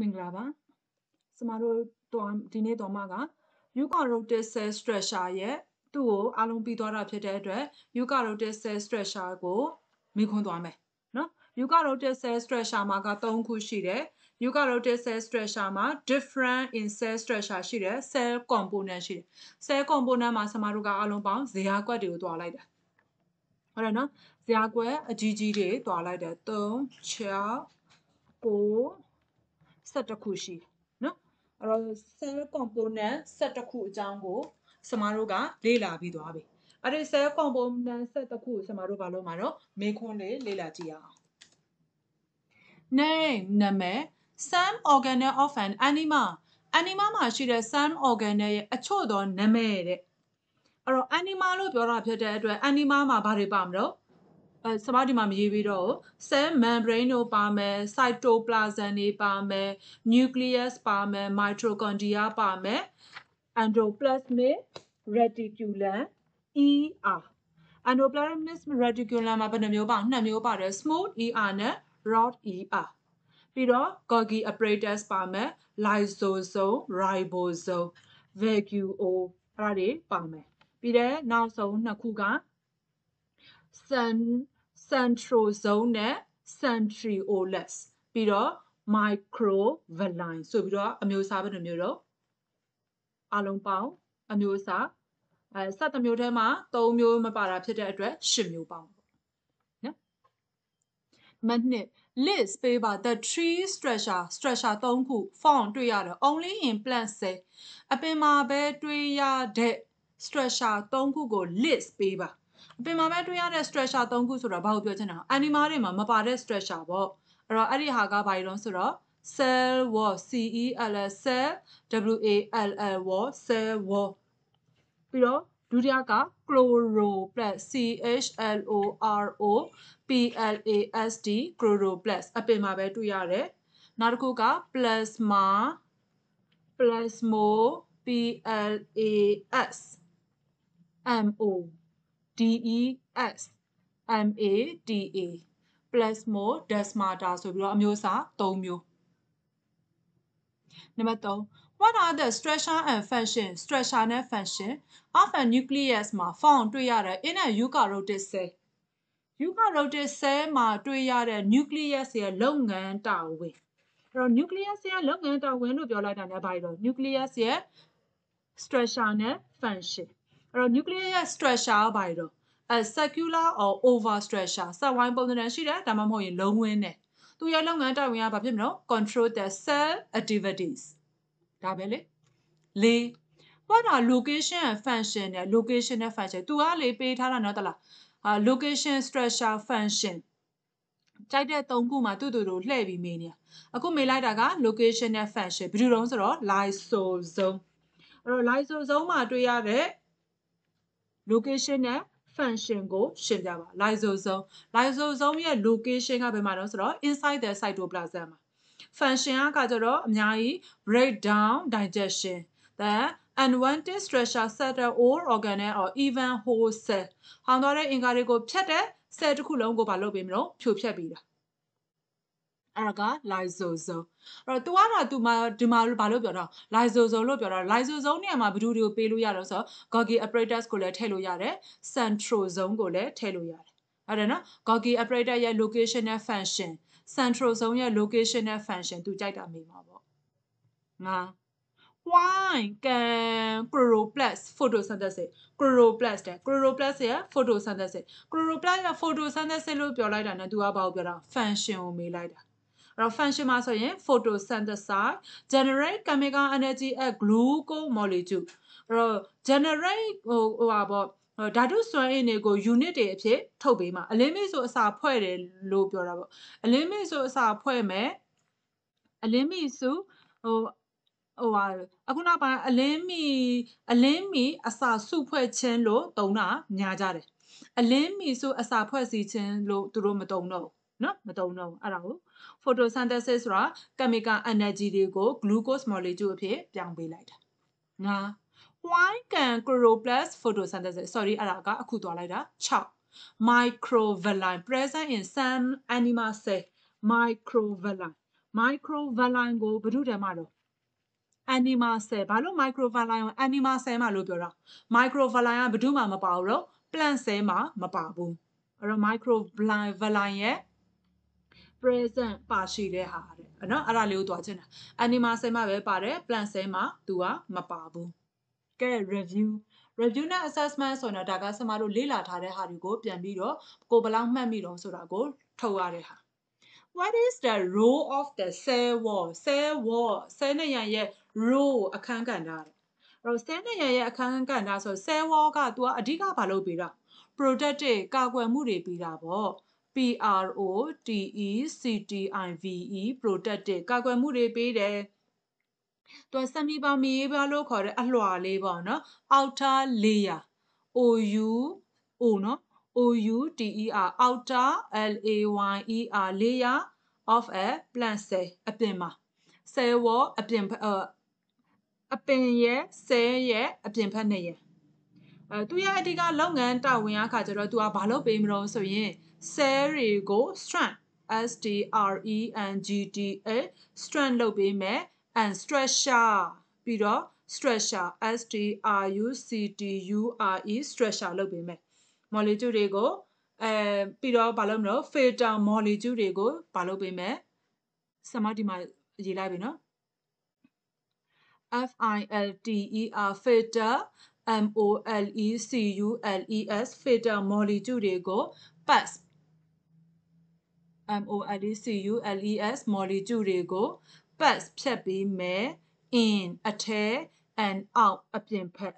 မင်္ဂလာပါ။ကျမတို့တော်ဒီနေ့တော်မက eukaryotic cell structure ရဲ့သူ့ကိုအားလုံးပြီးသွားတာဖြစ်တဲ့အတွက် eukaryotic cell structure ကိုမိခွန်းသွားမယ်။နော် eukaryotic cell structure မှာက3ခုရှိတယ်။ eukaryotic cell structure မှာ different in cell structure ရှိတယ် cell component ရှိတယ်။ cell component မှာကျမတို့ကအားလုံးပေါင်းဇရာကွက်တွေကိုသွားလိုက်တာ။ဟုတ်တယ်နော်။ဇရာကွက်အကြီးကြီးတွေသွားလိုက်တယ်3 6 9 11ခုရှိနော်အဲ့တော့ cell component 11ခုအကြောင်းကိုစမတို့ကလေ့လာပြီးသွားပြီအဲ့ဒီ cell component 11ခုကိုစမတို့ဘာလို့မှာတော့မေခွန်းလေးလေ့လာကြည့်ရအောင် name နာမည် some organelle of an animal animal မှာရှိတဲ့ some organelle ရဲ့အချို့သောနာမည်တဲ့အဲ့တော့ animal လို့ပြောတာဖြစ်တဲ့အတွက် animal မှာဘာတွေပါမလို့အဲစမဒီမှာမရေးပြီးတော့ cell membrane တို့ပါမယ် cytoplasm တွေပါမယ် nucleus ပါမယ် mitochondria ပါမယ် endoplasmic reticulum ER endoplasmic reticulum မှာဘယ်နှမျိုးပါနှစ်မျိုးပါတယ် smooth ER နဲ့ rod ER ပြီးတော့ Golgi apparatus ပါမယ် lysosome ribosome vacuole အဲ့ဒါတွေပါမယ်ပြီးတော့နောက်ဆုံးနှစ်ခုက sun centrosome နဲ့ centrioles ပြီးတော့ microvaline ဆိုပြီးတော့အမျိုးအစားဘယ်လိုမျိုးတော့အလုံးပေါင်းအမျိုးအစားအဲ7မျိုးထဲမှာ3မျိုးမပါတာဖြစ်တဲ့အတွက်10မျိုးပေါင်းနော်မနှစ် list ပေးပါ the tree structure structure 3ခု form တွေ့ရတယ် only in plant cell အပင်မှာပဲတွေ့ရတဲ့ structure 3ခုကို list ပေးပါပင်မှာပဲတွေ့ရတဲ့ structure ၃ခုဆိုတော့ဘာကိုပြောချင်တာ animal တွေမှာမပါတဲ့ structure ပေါ့အဲ့တော့အဲ့ဒီဟာကဘာတွေတော့ဆိုတော့ cell wall C E L L cell W A L L wall cell wall ပြီးတော့ဒုတိယက chloroplas C H L O R O P L A S T chloroplas အပင်မှာပဲတွေ့ရတယ်နောက်တစ်ခုက plasma plasmo P L A S M O DES MADE e. plus more des mata ဆိုပြီးတော့အမျိုးအစား၃မျိုးနံပါတ်၃ What are the structure and function structure နဲ့ function of a nucleus မှာ found တွေ့ရတဲ့ in a eukaryotic cell eukaryotic cell မှာတွေ့ရတဲ့ nucleus ရဲ့လုပ်ငန်းတာဝန်အဲ့တော့ nucleus ရဲ့လုပ်ငန်းတာဝန်လို့ပြောလိုက်တာ ਨੇ ဘာလဲတော့ nucleus ရဲ့ structure နဲ့ function အဲ့တော့ nuclear ရဲ့ structure ကဘာတွေတော့ a circular or oval structure ဆက်ဝိုင်းပုံသဏ္ဍာန်ရှိတယ်ဒါမှမဟုတ်ရင်လုံးဝင်းတယ်သူရဲ့လုပ်ငန်းတာဝန်ကဘာဖြစ်မလဲ control the cell activities ဒါပဲလေလေးဘာသာ location and function နဲ့ location နဲ့ function သူကလေပေးထားတာနော်တလားအာ location structure function ကြိုက်တဲ့၃ခုမှာတူတူတို့လှည့်ပြီးမေးနေအခုမေးလိုက်တာက location နဲ့ function ဘယ်လိုတုံးဆိုတော့ lysosome အဲ့တော့ lysosome မှာတွေ့ရတဲ့ location နဲ့ function ကိုရှင်းပြပါ lysosome lysosome ရဲ့ location ကဘယ်မှာတော့ဆိုတော့ inside the cytoplasm မှာ function ကကြတော့အများကြီး break down digestion then unwanted structure settle or organelle or even whole cell ဟောင်းသွားတဲ့အင်္ဂါတွေကိုဖြတ်တဲ့ cell တစ်ခုလုံးကိုမလုပ်ပေးမလို့ဖြိုဖျက်ပြီးတာအဲ့ဒါက lysosome အဲ့တော့ तू ကတော့ तू မှာဒီမှာဘာလို့ပြောတော့ lysosome လို့ပြောတော့ lysosome နေရာမှာဘယ်သူတွေကိုပေးလို့ရတော့ဆိုတော့ Golgi apparatus ကိုလည်းထည့်လို့ရတယ် centrosome ကိုလည်းထည့်လို့ရတယ်ဟုတ်တယ်နော် Golgi apparatus ရဲ့ location နဲ့ function centrosome ရဲ့ location နဲ့ function သူကြိုက်တာမေးမှာပေါ့ငါ why can chloroplast photosynthesis chloroplast တဲ့ chloroplast ရဲ့ photosynthesis chloroplast ရဲ့ photosynthesis လို့ပြောလိုက်တာ ਨੇ तू ကဘာကိုပြောတာ function ကိုမေးလိုက်တာအဲ့တော့ function မှာဆိုရင် photosynthesize generate chemical energy at glucose molecule အဲ့တော့ generate ဟိုဟိုပါပေါ့ဓာတုစွမ်းအင်တွေကို unit တွေအဖြစ် ထုတ်ပေးမှာ အလင်းမေဆိုအစာဖွဲ့တယ်လို့ပြောတာပေါ့အလင်းမေဆိုအစာဖွဲ့မယ်အလင်းမေဆိုဟိုဟိုဟာအခုနောက်ပိုင်းအလင်းမီအလင်းမီအစာစုဖွဲ့ခြင်းလို့သုံးတာညားကြတယ်အလင်းမီဆိုအစာဖွဲ့စီခြင်းလို့သူတို့မသုံးတော့ဘူးနော်မတုံတော့ဘူးအဲ့ဒါကို photosynthesis ဆိုတာ chemical energy တွေကို glucose molecule အဖြစ်ပြောင်းပေးလိုက်တာငါ why can chloroplast photosynthesis sorry အဲ့ဒါကအခုသွားလိုက်တာ6 microvaline present in some animal cell microvaline microvaline ကိုဘယ်သူတမ်းမှာတော့ animal cell ဘာလို့ microvaline ကို animal cell မှာလို့ပြောတာ microvaline ကဘယ်သူမှမပါဘူးတော့ plant cell မှာမပါဘူးအဲ့တော့ microvaline ရဲ့ present ပါရှိတဲ့ဟာတဲ့နော်အဲ့ဒါလေးကိုတွားချင်တာ animal cell မှာပဲပါတယ် plant cell မှာ तू ကမပါဘူးကဲ review review နဲ့ assessment ဆိုတော့ဒါကဆမတို့လေ့လာထားတဲ့ဟာတွေကို ပြန်ပြီးတော့ကိုဘလောက်မှတ်မိတော့ဆိုတာကိုထုတ်ရတဲ့ဟာ What is the role of the cell wall cell wall ဆဲနရံရဲ့ role အခန်းကဏ္ဍတော့ဆဲနရံရဲ့အခန်းကဏ္ဍဆို cell wall က तू ကအဓိကဘာလုပ်ပြီးတော့ protective ကာကွယ်မှုတွေပြီးတာပေါ့ PROTECTIVE protective ကာကွယ်မှုတွေပေးတယ်သူကစမီပါမီရေးပါလို့ခေါ်တဲ့အလွှာလေးပေါ့နော် outer layer OU O နော် OUTER outer LAYER layer of a plant cell အပြင်မှာ cell wall အပြင်အပင်ရဲ့ cell ရဲ့အပြင်ဖက်နဲ့ရဲ့အဲသူရဲ့အဓိကလုပ်ငန်းတာဝန်အခါကျတော့ तू ကဘာလုပ်ပေးမလို့ဆိုရင်10ကို strand, S T R E N G T A strength လုပ်ပေးမယ် and structure ပြီးတော့ structure S T R U C T U R E structure လုပ်ပေးမယ် molecule တွေကိုအဲပြီးတော့ဘာလုပ်မလို့ filter molecule တွေကိုဘာလုပ်ပေးမယ်ဆမဒီမှာရေးလိုက်ပြီနော် F I L T E R filter M O L E C U L E S filter molecule တွေကို pass molecules molecule တွေကို pass ဖြတ်ပြီးမယ် in အထဲ and out အပြင်ဘက်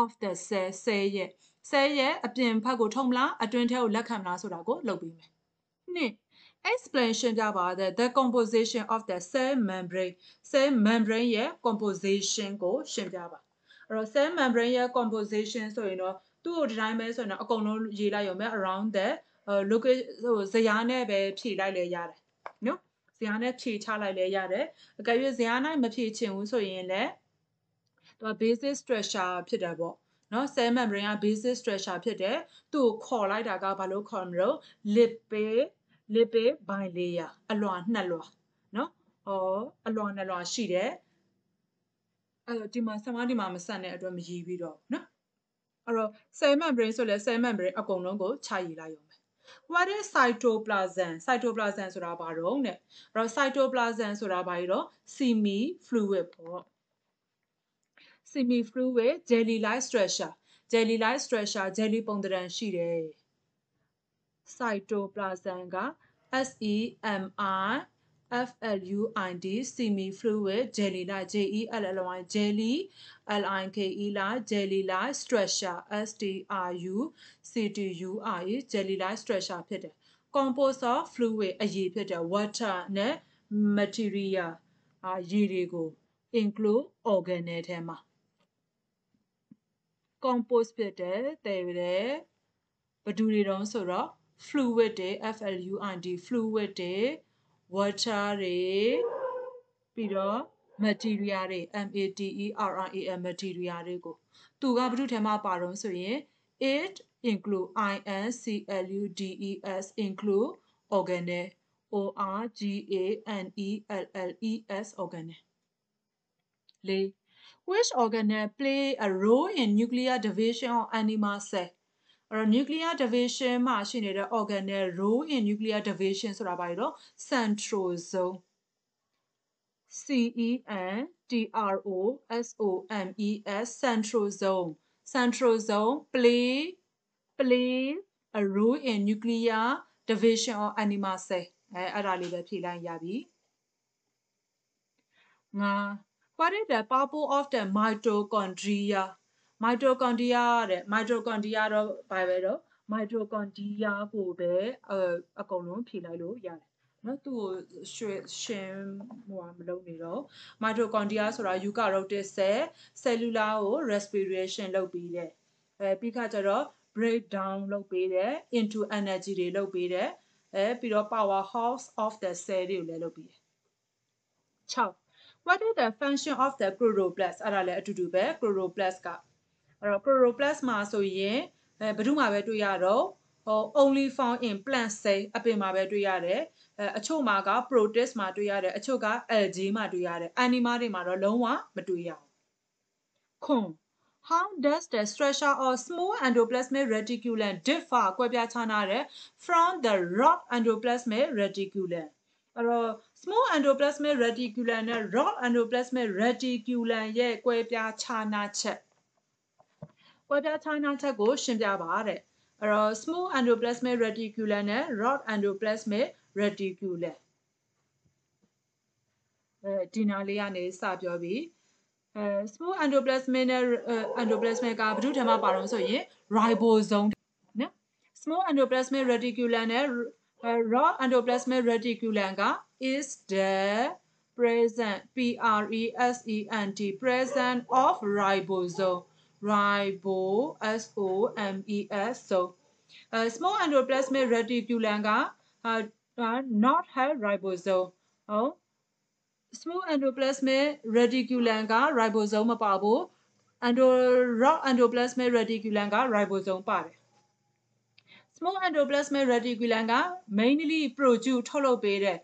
of the cell ဆဲရဲ့ဆဲရဲ့အပြင်ဘက်ကိုထုံမလားအတွင်းထဲကိုလက်ခံမလားဆိုတာကိုလုပ်ပြီးမယ်နှစ် explanation ကြပါတဲ့ the composition of the cell membrane cell membrane ရဲ့ composition ကို ရှင်းပြပါအဲ့တော့ cell membrane ရဲ့ composition ဆိုရင်တော့သူ့ကိုဒီတိုင်းပဲဆိုရင်တော့အကုန်လုံးရေးလိုက်ရုံပဲ around the location ဟိုဇယားနဲ့ပဲဖြည့်လိုက်လဲရတယ်နော်ဇယားနဲ့ဖြည့်ချလိုက်လဲရတယ်အကယ်၍ဇယားနဲ့မဖြည့်ချင်ဘူးဆိုရင်လည်းသူက basic structure ဖြစ်တယ်ပေါ့နော် cell membrane က basic structure ဖြစ်တယ်သူ့ကိုခေါ်လိုက်တာကဘာလို့ခေါ်မလို့ lipid lipid by layer အလွာနှစ်လွာနော်ဟောအလွာနှစ်လွာရှိတယ်အဲ့တော့ဒီမှာဆမဒီမှာမဆက်တဲ့အတွက်မရည်ပြီးတော့နော်အဲ့တော့ cell membrane ဆိုလဲ cell membrane အကုန်လုံးကိုခြာရည်လိုက်ရော what is cytoplasm cytoplasm ဆိုတာဘာတော့တဲ့အဲ့တော့ cytoplasm ဆိုတာဘာကြီးတော့ semi fluid ပေါ့ semi fluid jelly like structure jelly like structure jelly ပုံသဏ္ဍာန်ရှိတယ် cytoplasm က S E M I FLUIND semi fluid jelly la JELLY jelly LIKE la jelly la structure STRU CTURE jelly la structure ဖြစ်တယ် composed of fluid အရည်ဖြစ်တယ် water နဲ့ material အာရည်တွေကို include organelle ထဲမှာ compost ဖြစ်တယ်တဲ့တယ်ဘယ်သူတွေတုံးဆိုတော့ fluid တွေ fluid fluid တွေ water တွေပြီးတော့ material တွေ m a t e r i a l material တွေကိုသူကဘုဒ္ဓထဲမှာပါတော့ဆိုရင် it include i n c l u d e s include organelle o r g a n e l l e s organelle လေး which organelle play a role in nuclear division of animal cell အဲ့တော့ nuclear division မှာရှိနေတဲ့ organ နဲ့ role in nuclear division ဆိုတာဘာလဲတော့ centrosome C E N T R O S O M E S centrosome centrosome play play a role in nuclear division of animal cell အဲအဲ့ဒါလေးပဲဖြေလိုက်ရပြီငါ What is the purpose of the mitochondria mitochondria တဲ့ mitochondria တော့ဘာပဲတော့ mitochondria ကိုပဲအအကုန်လုံးဖြည့်လိုက်လို့ရတယ်နော်သူ့ကိုရွှေရှင်ဟိုမလုပ်နေတော့ mitochondria ဆိုတာ eukaryotic cell cellular ကို respiration လုပ်ပြီးတဲ့အဲပြီးခါကျတော့ break down လုပ်ပေးတယ် into energy တွေလုပ်ပေးတယ်အဲပြီးတော့ power house of the cell တွေကိုလည်းလုပ်ပေးတယ်6 what is the function of the chloroplast အဲ့ဒါလည်းအတူတူပဲ chloroplast ကအဲ့တော့ Proplasma ဆိုရင်အဲဘယ်သူမှပဲတွေ့ရတော့ဟို only found in plant cell အပင်မှာပဲတွေ့ရတယ်အဲအချို့မှာက protist မှာတွေ့ရတယ်အချို့က algae မှာတွေ့ရတယ် animal တွေမှာတော့လုံးဝမတွေ့ရဘူးခွန် how does the structure of small endoplasmic reticulum differ ကွဲပြားခြားနားတယ် from the rod endoplasmic reticulum အဲ့တော့ small endoplasmic reticulum နဲ့ rod endoplasmic reticulum ရဲ့ကွဲပြားခြားနားချက်ကွဲပြားခြားနားချက်ကိုရှင်းပြပါတဲ့အဲ့တော့ smooth endoplasmic reticulum နဲ့ rod endoplasmic reticulum အဲဒီနားလေးကနေစပြောပြီးအဲ smooth endoplasmic နဲ့ endoplasmic ကဘယ်သူထမပါတော့ဆိုရင် ribosome နော် smooth endoplasmic reticulum နဲ့ rod endoplasmic reticulum က is the present p r e s e n t present of ribosome ribosomes ဆို small endoplasmic reticulum က not have ribosome ဟုတ် small endoplasmic reticulum က ribosome မပါဘူး endo rock endoplasmic reticulum က ribosome ပါတယ် small endoplasmic reticulum က mainly produce ထုတ်လုပ်ပေးတဲ့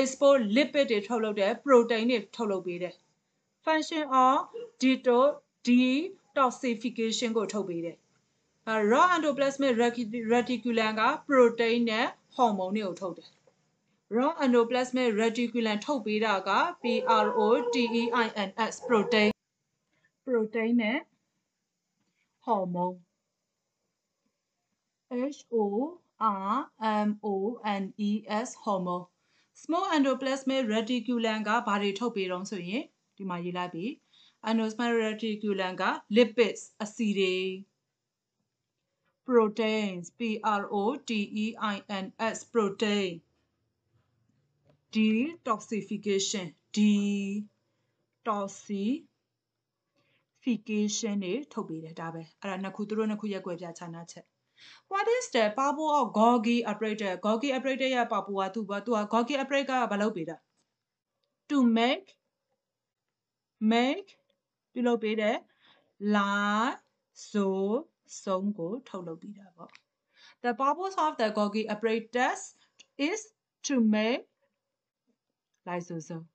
export lipid တွေထုတ်လုပ်တဲ့ protein တွေထုတ်လုပ်ပေးတယ် function of dito d toxification ကိုထုတ်ပေးတယ်။ raw endoplasmic reticulum က protein နဲ့ hormone တွေကိုထုတ်တယ်။ raw endoplasmic reticulum ထုတ်ပေးတာက proteins protein protein နဲ့ hormone h o r m o n e s hormone small endoplasmic reticulum ကဘာတွေထုတ်ပေးတုံးဆိုရင်ဒီမှာရေးလိုက်ပြီ Anosmia reticulum က lipids အဆီတွေ proteins p r o t e i n s protein detoxification d detoxification တွေထုတ်ပေးတယ်ဒါပဲအဲ့ဒါနှစ်ခုသူတို့နှစ်ခုရက်ွယ်ပြခြားနာချက် what is the purpose of golgi operator golgi operator ရဲ့ purpose ကသူကသူက golgi operator ကဘာလုပ်ပေးတာ to make make The purpose of the Golgi apparatus is to make lysosome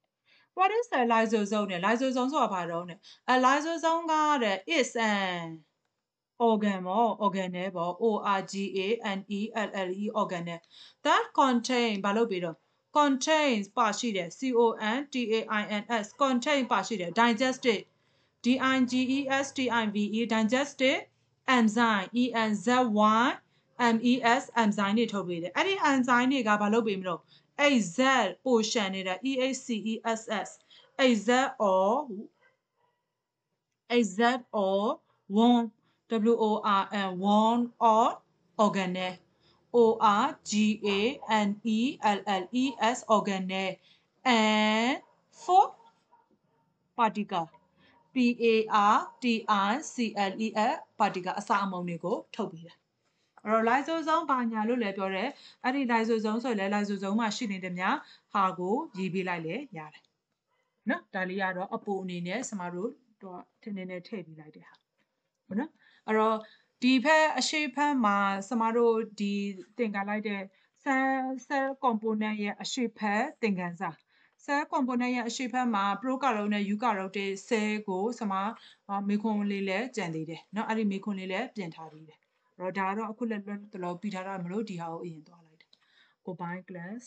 What is a lysosome lysosome ဆိုတာဘာတော့ ਨੇ a lysosome is an organ ပေါ့ organ N E L L E organ နဲ့ that contain ဘာလို့ပြီးတော့ contains ပါရှိတယ် C O N T A I N S contain ပါရှိတယ် digestive D-I-G-E-S-T-I-V-E, digestive enzyme E-N-Z-Y MES enzyme တွေထုတ်ပေးတယ်အဲ့ဒီ enzyme တွေကဘာလုပ်ပေးမလို့ AZ ပိုရှန်နေတဲ့ EACESS AZ or AZ or worm W O R M worm or organelle O R G A N E L L E S organelle and four particle P A R T I C L E F ပါတီကအစာအမုံတွေကိုထုတ်ပေးတယ်အဲ့တော့ lysosome ဘာညာလို့လည်းပြောတယ်အဲ့ဒီ lysosome ဆိုရင်လည်း lysosome မှာရှိနေတဲ့များဟာကိုရေးပေးလိုက်လေရတယ်နော်ဒါလေးကတော့အပူအနေနဲ့စမတို့တော့ထင်းထင်းနဲ့ထည့်ပြီးလိုက်တဲ့ဟာဟုတ်နော်အဲ့တော့ဒီဖက်အရှိဖက်မှာစမတို့ဒီသင်္ကန်လိုက်တဲ့ cell cell component ရဲ့အရှိဖက်သင်္ကန်စာဆဲကွန်ပိုနန့်ရဲ့အရှိဖက်မှာ pro ကာရုံနဲ့ယူကာရုံတဲ့ဆဲကိုဆမမေခွန်လေးလည်းကြံသေးတယ်เนาะအဲ့ဒီမေခွန်လေးလည်းပြင်ထားသေးတယ်အဲ့တော့ဒါကတော့အခုလက်လက်တလောပြီးထားတာမလို့ဒီဟာကိုအရင်သွားလိုက်တာ combine class